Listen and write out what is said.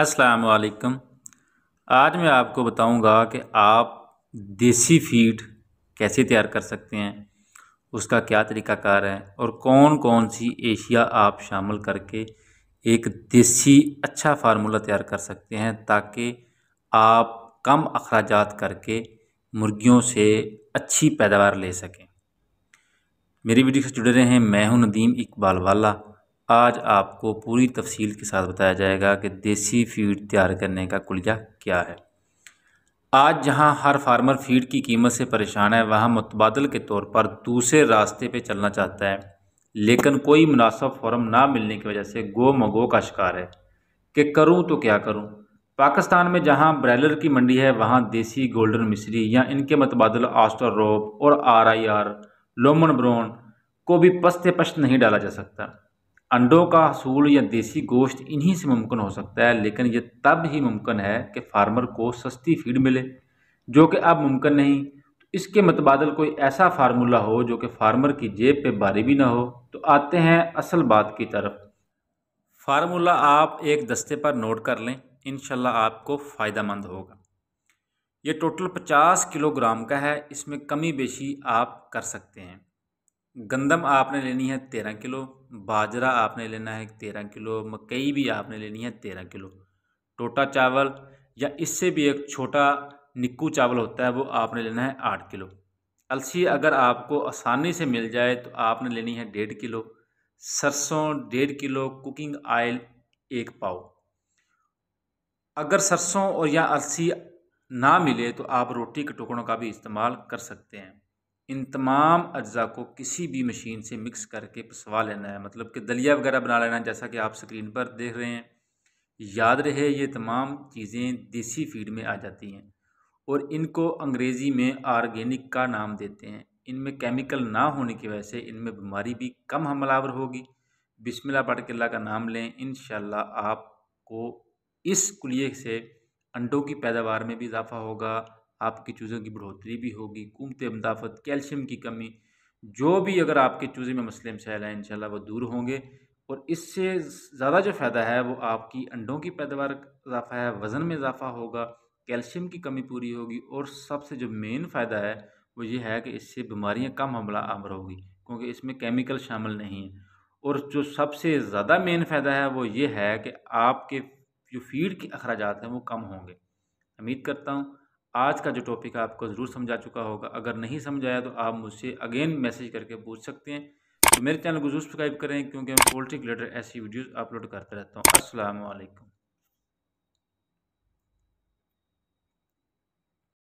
असलकम आज मैं आपको बताऊंगा कि आप देसी फीड कैसे तैयार कर सकते हैं उसका क्या तरीकाकार है और कौन कौन सी एशिया आप शामिल करके एक देसी अच्छा फार्मूला तैयार कर सकते हैं ताकि आप कम अखराज करके मुर्गियों से अच्छी पैदावार ले सकें मेरी वीडियो से जुड़े रहे हैं मैं हूं नदीम इकबाल वाला आज आपको पूरी तफसील के साथ बताया जाएगा कि देसी फीड तैयार करने का कुलिया क्या है आज जहां हर फार्मर फीड की कीमत से परेशान है वहां मुतबादल के तौर पर दूसरे रास्ते पे चलना चाहता है लेकिन कोई मुनासब फॉरम ना मिलने की वजह से गो मगो का शिकार है कि करूं तो क्या करूं पाकिस्तान में जहां ब्रैलर की मंडी है वहां देसी गोल्डन मिश्री या इनके मतबादल आस्टर रोब और आर आई आर लोमन ब्रोन को भी पस्ते पश्त नहीं डाला जा सकता अंडों का असूल या देसी गोश्त इन्हीं से मुमकिन हो सकता है लेकिन ये तब ही मुमकिन है कि फार्मर को सस्ती फीड मिले जो कि अब मुमकिन नहीं तो इसके मतबादल कोई ऐसा फार्मूला हो जो कि फार्मर की जेब पे भारी भी ना हो तो आते हैं असल बात की तरफ फार्मूला आप एक दस्ते पर नोट कर लें इन आपको फ़ायदा मंद होगा ये टोटल पचास किलोग्राम का है इसमें कमी बेशी आप कर सकते हैं गंदम आपने लेनी है तेरह किलो बाजरा आपने लेना है तेरह किलो मकई भी आपने लेनी है तेरह किलो टोटा चावल या इससे भी एक छोटा निक्कू चावल होता है वो आपने लेना है आठ किलो अलसी अगर आपको आसानी से मिल जाए तो आपने लेनी है डेढ़ किलो सरसों डेढ़ किलो कुकिंग आयल एक पाव अगर सरसों और या अलसी ना मिले तो आप रोटी के टुकड़ों का भी इस्तेमाल कर सकते हैं इन तमाम अज्जा को किसी भी मशीन से मिक्स करके पसवा लेना है मतलब कि दलिया वगैरह बना लेना है जैसा कि आप स्क्रीन पर देख रहे हैं याद रहे ये तमाम चीज़ें देसी फीड में आ जाती हैं और इनको अंग्रेज़ी में आर्गेनिक का नाम देते हैं इनमें केमिकल ना होने की वजह से इनमें बीमारी भी कम हमलावर होगी बिस्मिल्लाह पढ़ के अल्लाह का नाम लें इन आपको इस कुलिए से अंडों की पैदावार में भी इजाफा होगा आपके चूज़ों की बढ़ोतरी भी होगी कुमत अमदाफत कैल्शियम की कमी जो भी अगर आपके चूज़े में मसले मसाइल हैं इन वो दूर होंगे और इससे ज़्यादा जो फ़ायदा है वो आपकी अंडों की पैदावार इजाफ़ा है वज़न में इजाफ़ा होगा कैल्शियम की कमी पूरी होगी और सबसे जो मेन फ़ायदा है वो ये है कि इससे बीमारियाँ कम हमला आमर होगी क्योंकि इसमें केमिकल शामिल नहीं है और जो सबसे ज़्यादा मेन फ़ायदा है वो ये है कि आपके जो फीड के अखराज हैं वो कम होंगे उम्मीद करता हूँ आज का जो टॉपिक आपको ज़रूर समझा चुका होगा अगर नहीं समझाया तो आप मुझसे अगेन मैसेज करके पूछ सकते हैं तो मेरे चैनल को जरूर सब्सक्राइब करें क्योंकि मैं पोल्ट्री रिलेटेड ऐसी वीडियोज़ अपलोड करता रहता हूँ असलकम